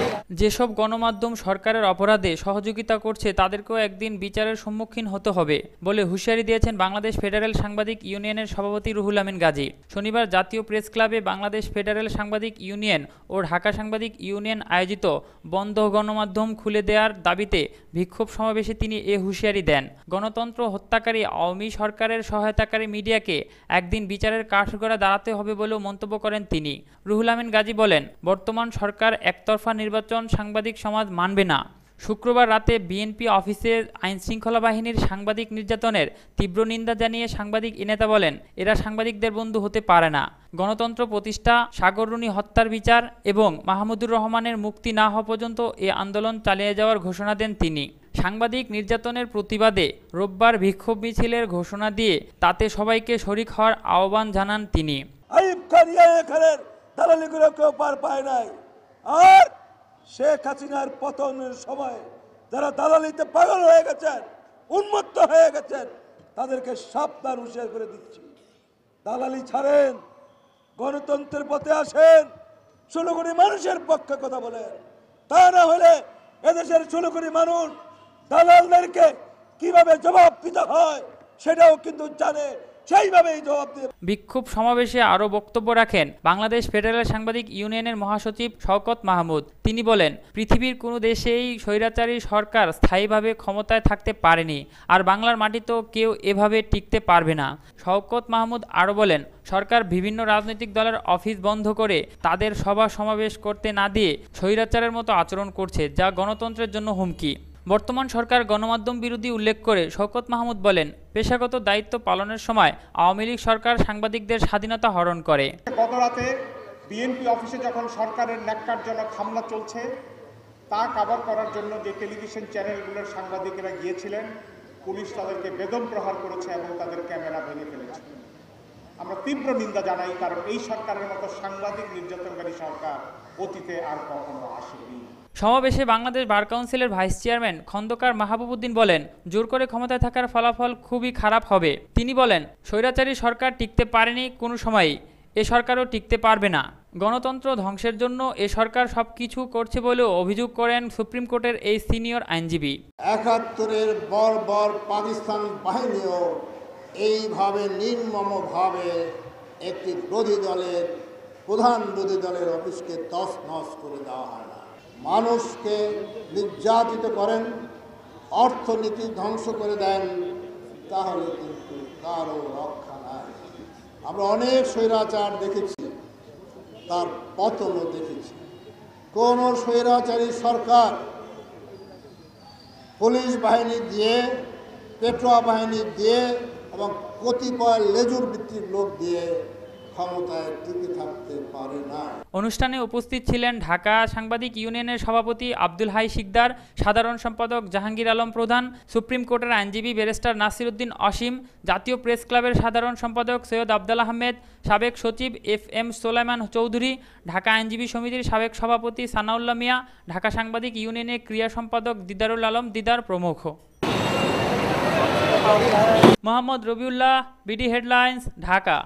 Yeah. যেসব গণমাধ্যম সরকারের অপরাধে সহযোগিতা করছে তাদেরকেও একদিন বিচারের সম্মুখীন হতে হবে বলে হুঁশিয়ারি দিয়েছেন বাংলাদেশ ফেডারেল সাংবাদিক ইউনিয়নের সভাপতি রুহুল আমিন গাজী শনিবার জাতীয় প্রেস ক্লাবে বাংলাদেশ ফেডারেল সাংবাদিক ইউনিয়ন ও ঢাকা সাংবাদিক ইউনিয়ন আয়োজিত বন্ধ গণমাধ্যম খুলে দেওয়ার দাবিতে বিক্ষোভ সমাবেশে তিনি এ হুঁশিয়ারি দেন গণতন্ত্র হত্যাকারী আওয়ামী সরকারের সহায়তাকারী মিডিয়াকে একদিন বিচারের কাঠগড়া দাঁড়াতে হবে বলেও মন্তব্য করেন তিনি রুহুল আমিন গাজী বলেন বর্তমান সরকার একতরফা নির্বাচন আন্দোলন সাংবাদিক সমাজ মানবে না শুক্রবার রাতে বিএনপি অফিসে আইনশৃঙ্খলা বাহিনীর সাংবাদিক নির্যাতনের তীব্র নিন্দা জানিয়ে সাংবাদিক ইনেতা বলেন এরা সাংবাদিকদের বন্ধু হতে পারে না গণতন্ত্র প্রতিষ্ঠা সাগররুনি হত্যার বিচার এবং মাহমুদুর রহমানের মুক্তি না হওয়া পর্যন্ত এ আন্দোলন চালিয়ে যাওয়ার ঘোষণা দেন তিনি সাংবাদিক নির্যাতনের প্রতিবাদে রোববার বিক্ষোভ মিছিলের ঘোষণা দিয়ে তাতে সবাইকে শরিক হওয়ার আহ্বান জানান তিনি কেউ পার পায় নাই আর শেখ হাসিনার পতনের সময় যারা দালালিতে পাগল হয়ে গেছেন উন্মুক্ত হয়ে গেছেন তাদেরকে সাবধান হুঁশিয়ার করে দিচ্ছি দালালি ছাড়েন গণতন্ত্রের পথে আসেন ষোলো কোটি মানুষের পক্ষে কথা বলেন তা না হলে এদেশের ষোলো কোটি মানুষ দালালদেরকে কিভাবে জবাব দিতে হয় সেটাও কিন্তু জানে বিক্ষোভ সমাবেশে আরও বক্তব্য রাখেন বাংলাদেশ ফেডারেল সাংবাদিক ইউনিয়নের মহাসচিব শওকত মাহমুদ তিনি বলেন পৃথিবীর কোনো দেশেই স্বৈরাচারী সরকার স্থায়ীভাবে ক্ষমতায় থাকতে পারেনি আর বাংলার মাটিতেও কেউ এভাবে টিকতে পারবে না শওকত মাহমুদ আরও বলেন সরকার বিভিন্ন রাজনৈতিক দলের অফিস বন্ধ করে তাদের সভা সমাবেশ করতে না দিয়ে স্বৈরাচারের মতো আচরণ করছে যা গণতন্ত্রের জন্য হুমকি বর্তমান সরকার গণমাধ্যম বিরোধী উল্লেখ করে শওকত মাহমুদ বলেন পেশাগত দায়িত্ব পালনের সময় আওয়ামী লীগ সরকার সাংবাদিকদের স্বাধীনতা হরণ করে গত রাতে বিএনপি অফিসে যখন সরকারের জন্য হামলা চলছে তা কাবার করার জন্য যে টেলিভিশন চ্যানেলগুলোর সাংবাদিকেরা গিয়েছিলেন পুলিশ তাদেরকে বেদম প্রহার করেছে এবং তাদের ক্যামেরা ভেঙে ফেলেছে আমরা তীব্র নিন্দা জানাই কারণ এই সরকারের মতো সাংবাদিক নির্যাতনকারী সরকার অতীতে আর কখনো আসেনি সমাবেশে বাংলাদেশ বার কাউন্সিলের ভাইস চেয়ারম্যান খন্দকার মাহবুবুদ্দিন বলেন জোর করে ক্ষমতায় থাকার ফলাফল খুবই খারাপ হবে তিনি বলেন স্বৈরাচারী সরকার টিকতে পারেনি কোনো সময়ই এ সরকারও টিকতে পারবে না গণতন্ত্র ধ্বংসের জন্য এ সরকার সব কিছু করছে বলেও অভিযোগ করেন সুপ্রিম কোর্টের এই সিনিয়র আইনজীবী একাত্তরের বর বর পাকিস্তান বাহিনীও এইভাবে নির্মমভাবে একটি বিরোধী দলের প্রধান বিরোধী দলের অফিসকে তস নস করে দেওয়া হয় না মানুষকে নির্যাতিত করেন অর্থনীতি ধ্বংস করে দেন তাহলে কিন্তু কারো রক্ষা নাই আমরা অনেক স্বৈরাচার দেখেছি তার পতনও দেখেছি কোন স্বৈরাচারী সরকার পুলিশ বাহিনী দিয়ে পেট্রোয়া বাহিনী দিয়ে এবং কতিপয় লেজুর ভিত্তির লোক দিয়ে অনুষ্ঠানে উপস্থিত ছিলেন ঢাকা সাংবাদিক ইউনিয়নের সভাপতি আব্দুল হাই শিকদার সাধারণ সম্পাদক জাহাঙ্গীর আলম প্রধান সুপ্রিম কোর্টের আইনজীবী ব্যারিস্টার নাসিরুদ্দিন অসীম জাতীয় প্রেস ক্লাবের সাধারণ সম্পাদক সৈয়দ আবদাল আহমেদ সাবেক সচিব এফ এম সোলাইমান চৌধুরী ঢাকা আইনজীবী সমিতির সাবেক সভাপতি সানাউল্লা মিয়া ঢাকা সাংবাদিক ইউনিয়নের ক্রিয়া সম্পাদক দিদারুল আলম দিদার প্রমুখ মোহাম্মদ রবিউল্লাহ বিডি হেডলাইন্স ঢাকা